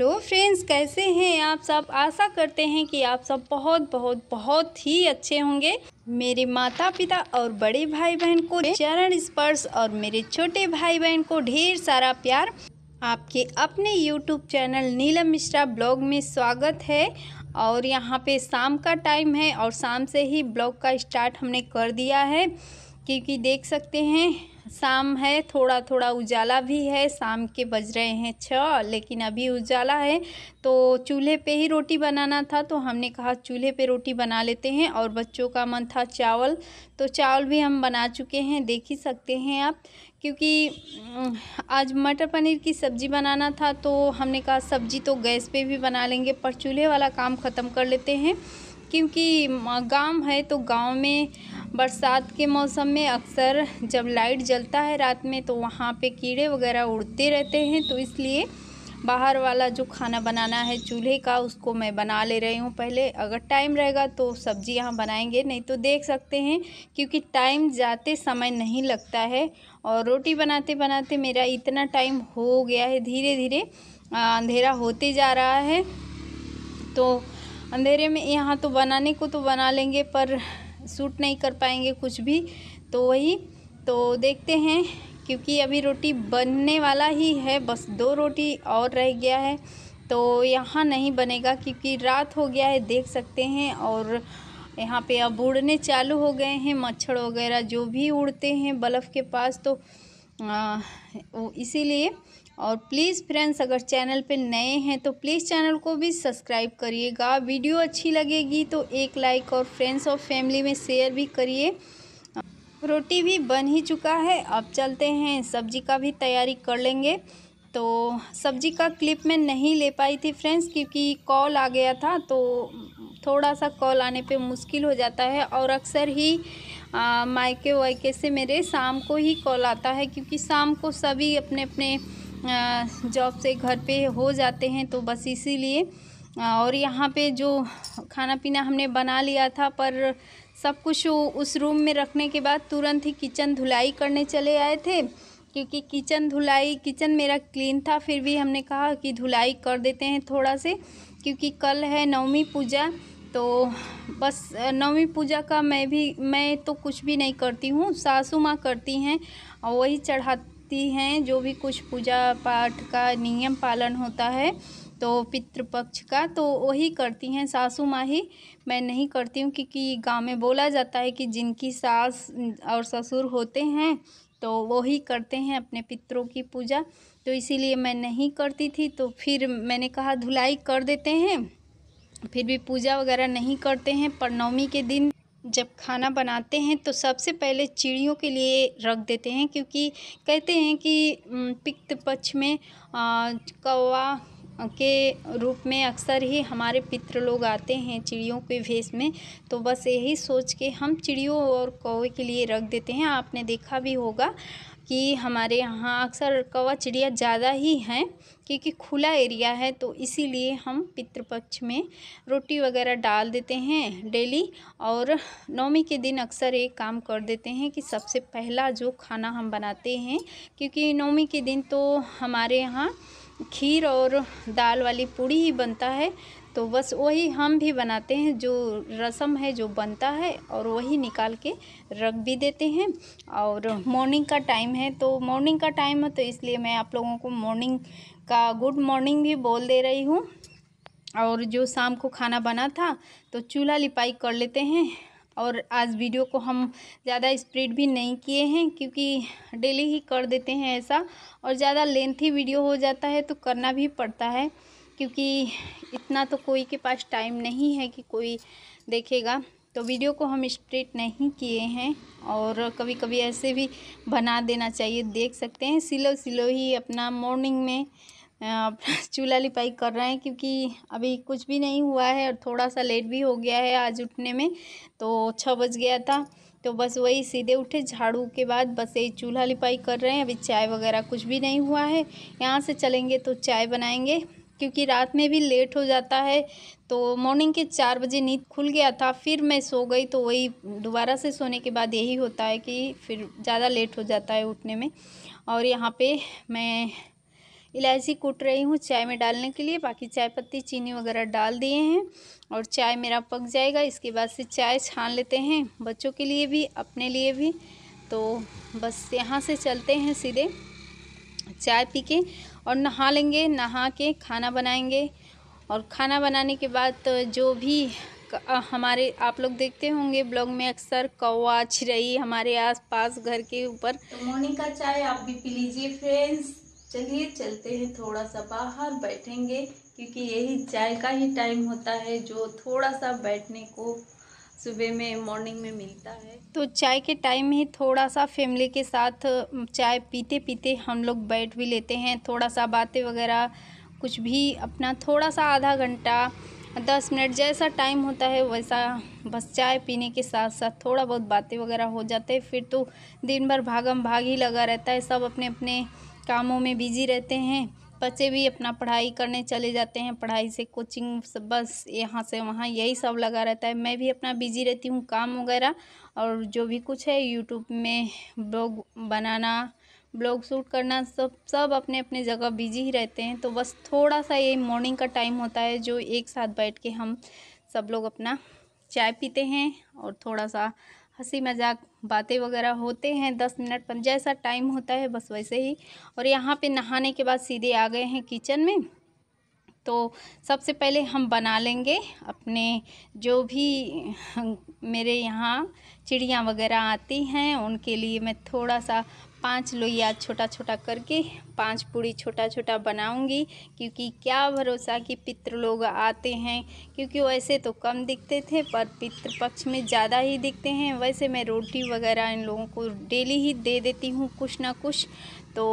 hello friends कैसे हैं आप सब आशा करते हैं कि आप सब बहुत बहुत बहुत ही अच्छे होंगे मेरे माता पिता और बड़े भाई बहन को चरण स्पर्श और मेरे छोटे भाई बहन को ढेर सारा प्यार आपके अपने YouTube channel Neelam Mishra blog में स्वागत है और यहाँ पे शाम का टाइम है और शाम से ही ब्लॉग का स्टार्ट हमने कर दिया है क्योंकि देख सकते हैं शाम है थोड़ा थोड़ा उजाला भी है शाम के बज रहे हैं छ लेकिन अभी उजाला है तो चूल्हे पे ही रोटी बनाना था तो हमने कहा चूल्हे पे रोटी बना लेते हैं और बच्चों का मन था चावल तो चावल भी हम बना चुके हैं देख ही सकते हैं आप क्योंकि आज मटर पनीर की सब्ज़ी बनाना था तो हमने कहा सब्ज़ी तो गैस पर भी बना लेंगे पर चूल्हे वाला काम ख़त्म कर लेते हैं क्योंकि गाँव है तो गाँव में बरसात के मौसम में अक्सर जब लाइट जलता है रात में तो वहाँ पे कीड़े वगैरह उड़ते रहते हैं तो इसलिए बाहर वाला जो खाना बनाना है चूल्हे का उसको मैं बना ले रही हूँ पहले अगर टाइम रहेगा तो सब्ज़ी यहाँ बनाएंगे नहीं तो देख सकते हैं क्योंकि टाइम जाते समय नहीं लगता है और रोटी बनाते बनाते मेरा इतना टाइम हो गया है धीरे धीरे अंधेरा होते जा रहा है तो अंधेरे में यहाँ तो बनाने को तो बना लेंगे पर सूट नहीं कर पाएंगे कुछ भी तो वही तो देखते हैं क्योंकि अभी रोटी बनने वाला ही है बस दो रोटी और रह गया है तो यहाँ नहीं बनेगा क्योंकि रात हो गया है देख सकते हैं और यहाँ पे अब उड़ने चालू हो गए हैं मच्छर वगैरह जो भी उड़ते हैं बल्ब के पास तो इसीलिए और प्लीज़ फ्रेंड्स अगर चैनल पे नए हैं तो प्लीज़ चैनल को भी सब्सक्राइब करिएगा वीडियो अच्छी लगेगी तो एक लाइक और फ्रेंड्स और फैमिली में शेयर भी करिए रोटी भी बन ही चुका है अब चलते हैं सब्जी का भी तैयारी कर लेंगे तो सब्जी का क्लिप मैं नहीं ले पाई थी फ्रेंड्स क्योंकि कॉल आ गया था तो थोड़ा सा कॉल आने पे मुश्किल हो जाता है और अक्सर ही मायके वायके से मेरे शाम को ही कॉल आता है क्योंकि शाम को सभी अपने अपने जॉब से घर पे हो जाते हैं तो बस इसीलिए और यहाँ पे जो खाना पीना हमने बना लिया था पर सब कुछ उस रूम में रखने के बाद तुरंत ही किचन धुलाई करने चले आए थे क्योंकि किचन धुलाई किचन मेरा क्लीन था फिर भी हमने कहा कि धुलाई कर देते हैं थोड़ा से क्योंकि कल है नवमी पूजा तो बस नवमी पूजा का मैं भी मैं तो कुछ भी नहीं करती हूँ सासू माँ करती हैं और वही चढ़ा व्यक्ति हैं जो भी कुछ पूजा पाठ का नियम पालन होता है तो पितृपक्ष का तो वही करती हैं सासू माँ ही मैं नहीं करती हूँ क्योंकि गाँव में बोला जाता है कि जिनकी सास और ससुर होते हैं तो वही करते हैं अपने पितरों की पूजा तो इसीलिए मैं नहीं करती थी तो फिर मैंने कहा धुलाई कर देते हैं फिर भी पूजा वगैरह नहीं करते हैं पर नवमी के दिन जब खाना बनाते हैं तो सबसे पहले चिड़ियों के लिए रख देते हैं क्योंकि कहते हैं कि पित्त पक्ष में कौवा के रूप में अक्सर ही हमारे पित्र लोग आते हैं चिड़ियों के भेष में तो बस यही सोच के हम चिड़ियों और कौवे के लिए रख देते हैं आपने देखा भी होगा कि हमारे यहाँ अक्सर कौवा चिड़िया ज़्यादा ही हैं क्योंकि खुला एरिया है तो इसीलिए हम पितृपक्ष में रोटी वगैरह डाल देते हैं डेली और नौमी के दिन अक्सर एक काम कर देते हैं कि सबसे पहला जो खाना हम बनाते हैं क्योंकि नवमी के दिन तो हमारे यहाँ खीर और दाल वाली पूड़ी ही बनता है तो बस वही हम भी बनाते हैं जो रसम है जो बनता है और वही निकाल के रख भी देते हैं और मॉर्निंग का टाइम है तो मॉर्निंग का टाइम है तो इसलिए मैं आप लोगों को मॉर्निंग का गुड मॉर्निंग भी बोल दे रही हूँ और जो शाम को खाना बना था तो चूल्हा लिपाई कर लेते हैं और आज वीडियो को हम ज़्यादा स्प्रेड भी नहीं किए हैं क्योंकि डेली ही कर देते हैं ऐसा और ज़्यादा लेंथी वीडियो हो जाता है तो करना भी पड़ता है क्योंकि इतना तो कोई के पास टाइम नहीं है कि कोई देखेगा तो वीडियो को हम स्प्रेड नहीं किए हैं और कभी कभी ऐसे भी बना देना चाहिए देख सकते हैं सिलो सिलो ही अपना मॉर्निंग में चूल्हा लिपाई कर रहे हैं क्योंकि अभी कुछ भी नहीं हुआ है और थोड़ा सा लेट भी हो गया है आज उठने में तो छः बज गया था तो बस वही सीधे उठे झाड़ू के बाद बस यही चूल्हा लिपाई कर रहे हैं अभी चाय वगैरह कुछ भी नहीं हुआ है यहाँ से चलेंगे तो चाय बनाएंगे क्योंकि रात में भी लेट हो जाता है तो मॉर्निंग के चार बजे नींद खुल गया था फिर मैं सो गई तो वही दोबारा से सोने के बाद यही होता है कि फिर ज़्यादा लेट हो जाता है उठने में और यहाँ पे मैं इलायची कूट रही हूँ चाय में डालने के लिए बाकी चाय पत्ती चीनी वगैरह डाल दिए हैं और चाय मेरा पक जाएगा इसके बाद से चाय छान लेते हैं बच्चों के लिए भी अपने लिए भी तो बस यहाँ से चलते हैं सीधे चाय पी के और नहा लेंगे नहा के खाना बनाएंगे और खाना बनाने के बाद तो जो भी हमारे आप लोग देखते होंगे ब्लॉग में अक्सर कौवा छिरई हमारे आसपास घर के ऊपर तो का चाय आप भी पी लीजिए फ्रेंड्स चलिए चलते हैं थोड़ा सा बाहर बैठेंगे क्योंकि यही चाय का ही टाइम होता है जो थोड़ा सा बैठने को सुबह में मॉर्निंग में मिलता है तो चाय के टाइम में थोड़ा सा फैमिली के साथ चाय पीते पीते हम लोग बैठ भी लेते हैं थोड़ा सा बातें वगैरह कुछ भी अपना थोड़ा सा आधा घंटा दस मिनट जैसा टाइम होता है वैसा बस चाय पीने के साथ साथ थोड़ा बहुत बातें वगैरह हो जाते हैं फिर तो दिन भर भागम भाग ही लगा रहता है सब अपने अपने कामों में बिजी रहते हैं बच्चे भी अपना पढ़ाई करने चले जाते हैं पढ़ाई से कोचिंग बस यहाँ से वहाँ यही सब लगा रहता है मैं भी अपना बिजी रहती हूँ काम वगैरह और जो भी कुछ है यूट्यूब में ब्लॉग बनाना ब्लॉग शूट करना सब सब अपने अपने जगह बिजी ही रहते हैं तो बस थोड़ा सा ये मॉर्निंग का टाइम होता है जो एक साथ बैठ के हम सब लोग अपना चाय पीते हैं और थोड़ा सा हंसी मजाक बातें वगैरह होते हैं दस मिनट पर जैसा टाइम होता है बस वैसे ही और यहाँ पे नहाने के बाद सीधे आ गए हैं किचन में तो सबसे पहले हम बना लेंगे अपने जो भी मेरे यहाँ चिड़ियाँ वगैरह आती हैं उनके लिए मैं थोड़ा सा पांच लोइया छोटा छोटा करके पांच पूड़ी छोटा छोटा बनाऊंगी क्योंकि क्या भरोसा कि पितृ लोग आते हैं क्योंकि वैसे तो कम दिखते थे पर पितृ पक्ष में ज़्यादा ही दिखते हैं वैसे मैं रोटी वगैरह इन लोगों को डेली ही दे देती हूँ कुछ ना कुछ तो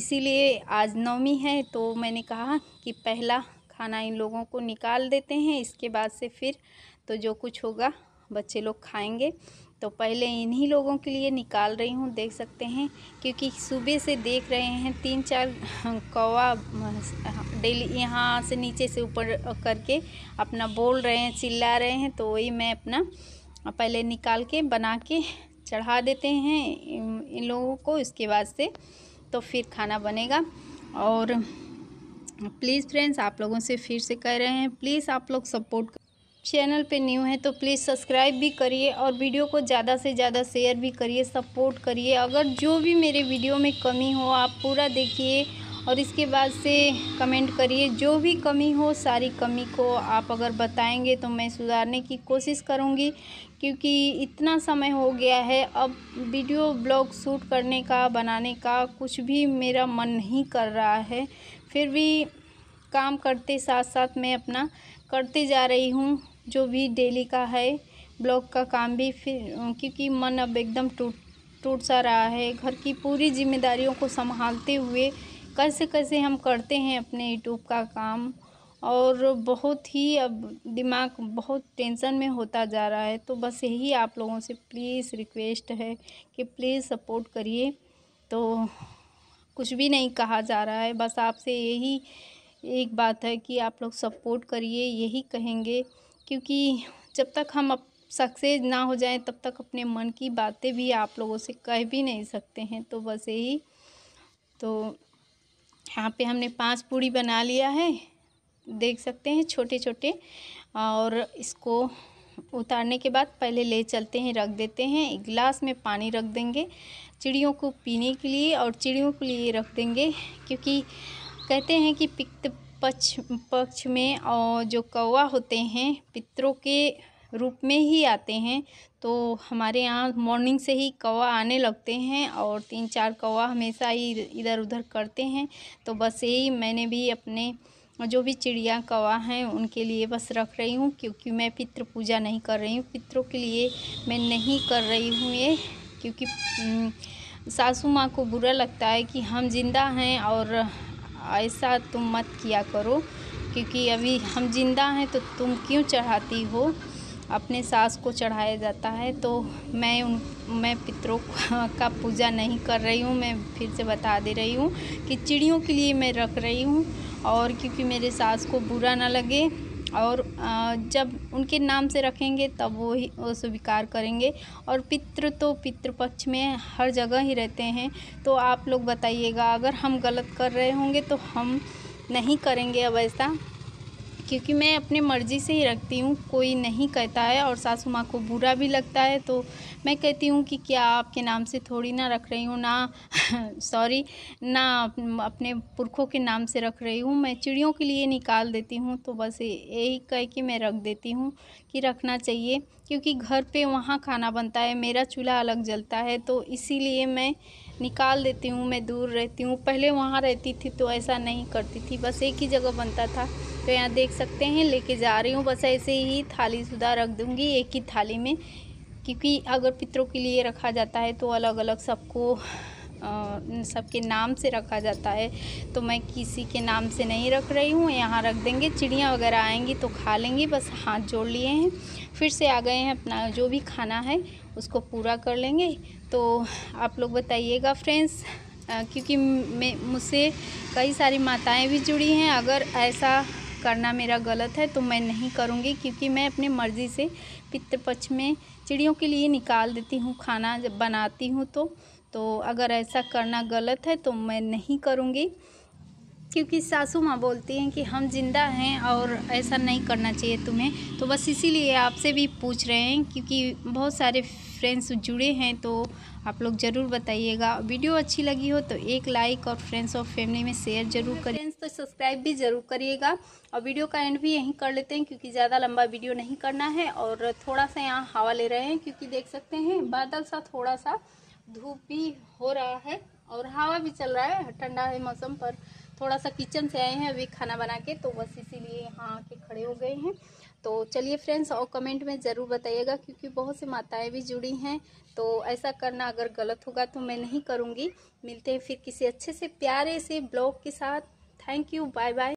इसीलिए आज नवमी है तो मैंने कहा कि पहला खाना इन लोगों को निकाल देते हैं इसके बाद से फिर तो जो कुछ होगा बच्चे लोग खाएंगे तो पहले इन्हीं लोगों के लिए निकाल रही हूँ देख सकते हैं क्योंकि सुबह से देख रहे हैं तीन चार कौवा डेली यहाँ से नीचे से ऊपर करके अपना बोल रहे हैं चिल्ला रहे हैं तो वही मैं अपना पहले निकाल के बना के चढ़ा देते हैं इन लोगों को इसके बाद से तो फिर खाना बनेगा और प्लीज़ फ्रेंड्स आप लोगों से फिर से कह रहे हैं प्लीज़ आप लोग सपोर्ट चैनल पे न्यू है तो प्लीज़ सब्सक्राइब भी करिए और वीडियो को ज़्यादा से ज़्यादा शेयर भी करिए सपोर्ट करिए अगर जो भी मेरे वीडियो में कमी हो आप पूरा देखिए और इसके बाद से कमेंट करिए जो भी कमी हो सारी कमी को आप अगर बताएंगे तो मैं सुधारने की कोशिश करूँगी क्योंकि इतना समय हो गया है अब वीडियो ब्लॉग शूट करने का बनाने का कुछ भी मेरा मन नहीं कर रहा है फिर भी काम करते साथ साथ मैं अपना करते जा रही हूँ जो भी डेली का है ब्लॉग का काम भी फिर क्योंकि मन अब एकदम टूट टूट सा रहा है घर की पूरी जिम्मेदारियों को संभालते हुए कैसे कैसे हम करते हैं अपने यूट्यूब का काम और बहुत ही अब दिमाग बहुत टेंशन में होता जा रहा है तो बस यही आप लोगों से प्लीज़ रिक्वेस्ट है कि प्लीज़ सपोर्ट करिए तो कुछ भी नहीं कहा जा रहा है बस आपसे यही एक बात है कि आप लोग सपोर्ट करिए यही कहेंगे क्योंकि जब तक हम सक्सेस ना हो जाएं तब तक अपने मन की बातें भी आप लोगों से कह भी नहीं सकते हैं तो बस यही तो यहाँ पे हमने पांच पूड़ी बना लिया है देख सकते हैं छोटे छोटे और इसको उतारने के बाद पहले ले चलते हैं रख देते हैं एक गिलास में पानी रख देंगे चिड़ियों को पीने के लिए और चिड़ियों के लिए रख देंगे क्योंकि कहते हैं कि पित्त पक्ष पक्ष में और जो कौवा होते हैं पितरों के रूप में ही आते हैं तो हमारे यहाँ मॉर्निंग से ही कौवा आने लगते हैं और तीन चार कौवा हमेशा ही इधर उधर करते हैं तो बस यही मैंने भी अपने जो भी चिड़िया कौवा हैं उनके लिए बस रख रही हूँ क्योंकि मैं पितृ पूजा नहीं कर रही हूँ पितरों के लिए मैं नहीं कर रही हूँ ये क्योंकि सासू माँ को बुरा लगता है कि हम जिंदा हैं और ऐसा तुम मत किया करो क्योंकि अभी हम जिंदा हैं तो तुम क्यों चढ़ाती हो अपने सास को चढ़ाया जाता है तो मैं उन मैं पितरों का पूजा नहीं कर रही हूँ मैं फिर से बता दे रही हूँ कि चिड़ियों के लिए मैं रख रही हूँ और क्योंकि मेरे सास को बुरा ना लगे और जब उनके नाम से रखेंगे तब वो ही वो स्वीकार करेंगे और पितृ तो पितृपक्ष पक्ष में हर जगह ही रहते हैं तो आप लोग बताइएगा अगर हम गलत कर रहे होंगे तो हम नहीं करेंगे अब ऐसा क्योंकि मैं अपने मर्ज़ी से ही रखती हूँ कोई नहीं कहता है और सासू माँ को बुरा भी लगता है तो मैं कहती हूँ कि क्या आपके नाम से थोड़ी ना रख रही हूँ ना सॉरी ना अपने पुरखों के नाम से रख रही हूँ मैं चिड़ियों के लिए निकाल देती हूँ तो बस यही कह के मैं रख देती हूँ कि रखना चाहिए क्योंकि घर पर वहाँ खाना बनता है मेरा चूल्हा अलग जलता है तो इसी मैं निकाल देती हूँ मैं दूर रहती हूँ पहले वहाँ रहती थी तो ऐसा नहीं करती थी बस एक ही जगह बनता था तो यहाँ देख सकते हैं लेके जा रही हूँ बस ऐसे ही थाली सुधा रख दूँगी एक ही थाली में क्योंकि अगर पितरों के लिए रखा जाता है तो अलग अलग सबको सबके नाम से रखा जाता है तो मैं किसी के नाम से नहीं रख रही हूँ यहाँ रख देंगे चिड़िया वगैरह आएंगी तो खा लेंगी बस हाथ जोड़ लिए हैं फिर से आ गए हैं अपना जो भी खाना है उसको पूरा कर लेंगे तो आप लोग बताइएगा फ्रेंड्स क्योंकि मैं मुझसे कई सारी माताएं भी जुड़ी हैं अगर ऐसा करना मेरा गलत है तो मैं नहीं करूँगी क्योंकि मैं अपने मर्ज़ी से पितृपक्ष में चिड़ियों के लिए निकाल देती हूँ खाना जब बनाती हूँ तो तो अगर ऐसा करना गलत है तो मैं नहीं करूँगी क्योंकि सासू माँ बोलती हैं कि हम ज़िंदा हैं और ऐसा नहीं करना चाहिए तुम्हें तो बस इसीलिए आपसे भी पूछ रहे हैं क्योंकि बहुत सारे फ्रेंड्स जुड़े हैं तो आप लोग ज़रूर बताइएगा वीडियो अच्छी लगी हो तो एक लाइक और फ्रेंड्स और फैमिली में शेयर जरूर करें फ्रेंड्स तो सब्सक्राइब भी ज़रूर करिएगा और वीडियो का एंड भी यहीं कर लेते हैं क्योंकि ज़्यादा लंबा वीडियो नहीं करना है और थोड़ा सा यहाँ हवा ले रहे हैं क्योंकि देख सकते हैं बादल सा थोड़ा सा धूप भी हो रहा है और हवा भी चल रहा है ठंडा है मौसम पर थोड़ा सा किचन से आए हैं अभी खाना बना के तो बस इसीलिए यहाँ आके खड़े हो गए हैं तो चलिए फ्रेंड्स और कमेंट में ज़रूर बताइएगा क्योंकि बहुत सी माताएं भी जुड़ी हैं तो ऐसा करना अगर गलत होगा तो मैं नहीं करूँगी मिलते हैं फिर किसी अच्छे से प्यारे से ब्लॉग के साथ थैंक यू बाय बाय